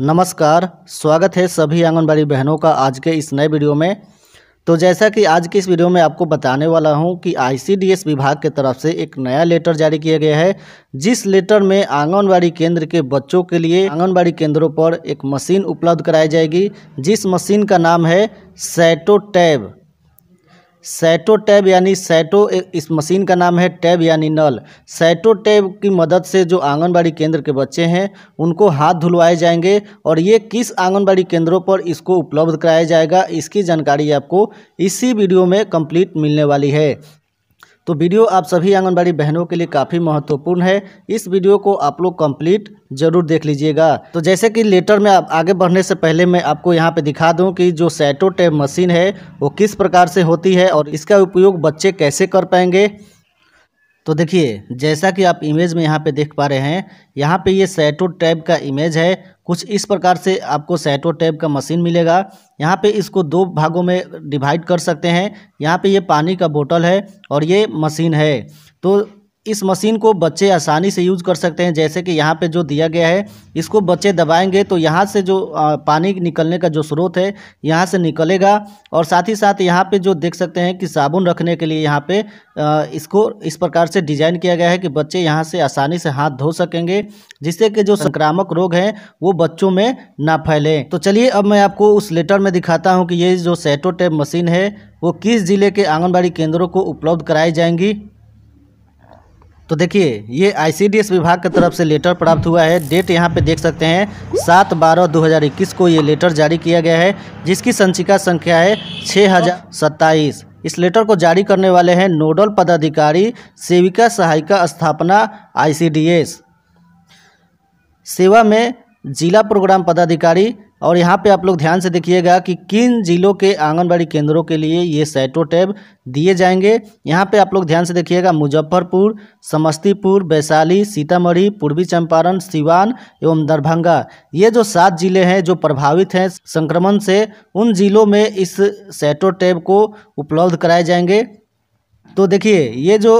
नमस्कार स्वागत है सभी आंगनबाड़ी बहनों का आज के इस नए वीडियो में तो जैसा कि आज की इस वीडियो में आपको बताने वाला हूं कि आईसीडीएस विभाग के तरफ से एक नया लेटर जारी किया गया है जिस लेटर में आंगनबाड़ी केंद्र के बच्चों के लिए आंगनबाड़ी केंद्रों पर एक मशीन उपलब्ध कराई जाएगी जिस मशीन का नाम है सैटो टैब सैटो टैब यानी सैटो इस मशीन का नाम है टैब यानी नल सैटो टैब की मदद से जो आंगनबाड़ी केंद्र के बच्चे हैं उनको हाथ धुलवाए जाएंगे और ये किस आंगनबाड़ी केंद्रों पर इसको उपलब्ध कराया जाएगा इसकी जानकारी आपको इसी वीडियो में कंप्लीट मिलने वाली है तो वीडियो आप सभी आंगनबाड़ी बहनों के लिए काफ़ी महत्वपूर्ण है इस वीडियो को आप लोग कंप्लीट जरूर देख लीजिएगा तो जैसे कि लेटर में आप आगे बढ़ने से पहले मैं आपको यहाँ पे दिखा दूँ कि जो सैटो टैब मशीन है वो किस प्रकार से होती है और इसका उपयोग बच्चे कैसे कर पाएंगे तो देखिए जैसा कि आप इमेज में यहाँ पे देख पा रहे हैं यहाँ पे ये सैटो टैब का इमेज है कुछ इस प्रकार से आपको सैटो टैब का मशीन मिलेगा यहाँ पे इसको दो भागों में डिवाइड कर सकते हैं यहाँ पे ये पानी का बोतल है और ये मशीन है तो इस मशीन को बच्चे आसानी से यूज कर सकते हैं जैसे कि यहाँ पे जो दिया गया है इसको बच्चे दबाएंगे तो यहाँ से जो पानी निकलने का जो स्रोत है यहाँ से निकलेगा और साथ ही साथ यहाँ पे जो देख सकते हैं कि साबुन रखने के लिए यहाँ पे इसको इस प्रकार से डिजाइन किया गया है कि बच्चे यहाँ से आसानी से हाथ धो सकेंगे जिससे कि जो संक्रामक रोग हैं वो बच्चों में ना फैले तो चलिए अब मैं आपको उस लेटर में दिखाता हूँ कि ये जो सेटो मशीन है वो किस जिले के आंगनबाड़ी केंद्रों को उपलब्ध कराई जाएंगी तो देखिए ये आईसीडीएस विभाग की तरफ से लेटर प्राप्त हुआ है डेट यहाँ पे देख सकते हैं सात बारह दो हज़ार इक्कीस को ये लेटर जारी किया गया है जिसकी संचिका संख्या है छः हज़ार सत्ताईस इस लेटर को जारी करने वाले हैं नोडल पदाधिकारी सेविका सहायिका स्थापना आईसीडीएस सेवा में जिला प्रोग्राम पदाधिकारी और यहाँ पे आप लोग ध्यान से देखिएगा कि किन जिलों के आंगनबाड़ी केंद्रों के लिए ये सैटो टैब दिए जाएंगे यहाँ पे आप लोग ध्यान से देखिएगा मुजफ्फरपुर समस्तीपुर वैशाली सीतामढ़ी पूर्वी चंपारण सिवान एवं दरभंगा ये जो सात जिले हैं जो प्रभावित हैं संक्रमण से उन जिलों में इस सैटो टैब को उपलब्ध कराए जाएंगे तो देखिए ये जो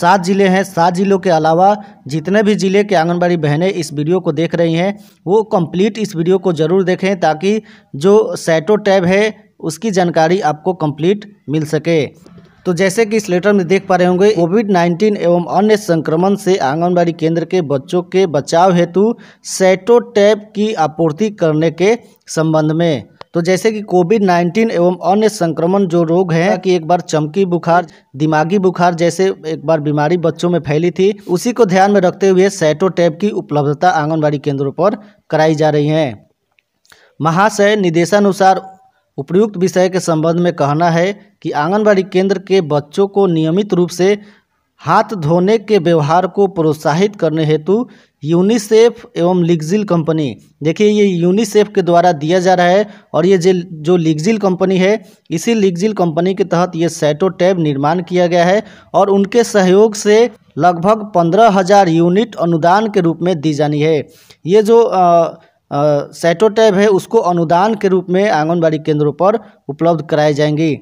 सात ज़िले हैं सात ज़िलों के अलावा जितने भी ज़िले के आंगनबाड़ी बहनें इस वीडियो को देख रही हैं वो कंप्लीट इस वीडियो को ज़रूर देखें ताकि जो सैटो टैब है उसकी जानकारी आपको कंप्लीट मिल सके तो जैसे कि इस लेटर में देख पा रहे होंगे कोविड 19 एवं अन्य संक्रमण से आंगनबाड़ी केंद्र के बच्चों के बचाव हेतु सैटो टैब की आपूर्ति करने के संबंध में तो जैसे कि कोविड 19 एवं अन्य संक्रमण जो रोग हैं कि एक बार चमकी बुखार दिमागी बुखार जैसे एक बार बीमारी बच्चों में फैली थी उसी को ध्यान में रखते हुए सैटो टैब की उपलब्धता आंगनबाड़ी केंद्रों पर कराई जा रही है महाशय निदेशानुसार उपयुक्त विषय के संबंध में कहना है कि आंगनबाड़ी केंद्र के बच्चों को नियमित रूप से हाथ धोने के व्यवहार को प्रोत्साहित करने हेतु यूनिसेफ एवं लिग्जिल कंपनी देखिए ये यूनिसेफ के द्वारा दिया जा रहा है और ये जो जो लिग्जिल कंपनी है इसी लिग्जिल कंपनी के तहत ये सैटो टैब निर्माण किया गया है और उनके सहयोग से लगभग पंद्रह हज़ार यूनिट अनुदान के रूप में दी जानी है ये जो आ, सेटो टैब है उसको अनुदान के रूप में आंगनबाड़ी केंद्रों पर उपलब्ध कराए जाएंगी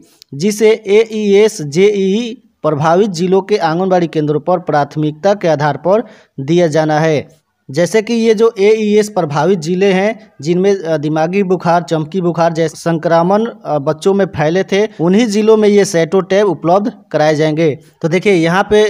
जिसे ए ई एस जे ई प्रभावित जिलों के आंगनबाड़ी केंद्रों पर प्राथमिकता के आधार पर दिया जाना है जैसे कि ये जो ए e प्रभावित ज़िले हैं जिनमें दिमागी बुखार चमकी बुखार जैसे संक्रमण बच्चों में फैले थे उन्हीं ज़िलों में ये सेटो टैब उपलब्ध कराए जाएंगे तो देखिए यहाँ पे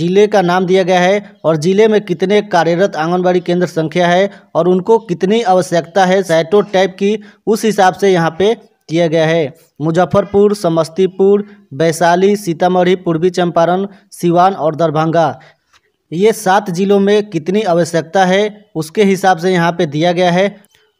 ज़िले का नाम दिया गया है और ज़िले में कितने कार्यरत आंगनबाड़ी केंद्र संख्या है और उनको कितनी आवश्यकता है सैटो टैब की उस हिसाब से यहाँ पे किया गया है मुजफ्फरपुर समस्तीपुर वैशाली सीतामढ़ी पूर्वी चंपारण सिवान और दरभंगा ये सात जिलों में कितनी आवश्यकता है उसके हिसाब से यहाँ पे दिया गया है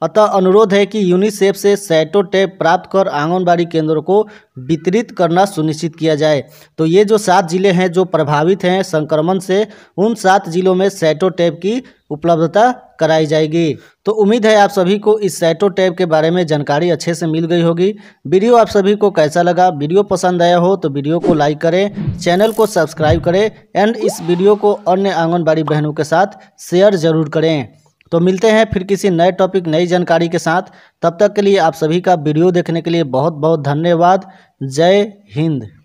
अतः अनुरोध है कि यूनिसेफ से सैटो टैप प्राप्त कर आंगनबाड़ी केंद्रों को वितरित करना सुनिश्चित किया जाए तो ये जो सात जिले हैं जो प्रभावित हैं संक्रमण से उन सात जिलों में सैटो टैप की उपलब्धता कराई जाएगी तो उम्मीद है आप सभी को इस सैटो टैब के बारे में जानकारी अच्छे से मिल गई होगी वीडियो आप सभी को कैसा लगा वीडियो पसंद आया हो तो वीडियो को लाइक करें चैनल को सब्सक्राइब करें एंड इस वीडियो को अन्य आंगनबाड़ी बहनों के साथ शेयर ज़रूर करें तो मिलते हैं फिर किसी नए टॉपिक नई जानकारी के साथ तब तक के लिए आप सभी का वीडियो देखने के लिए बहुत बहुत धन्यवाद जय हिंद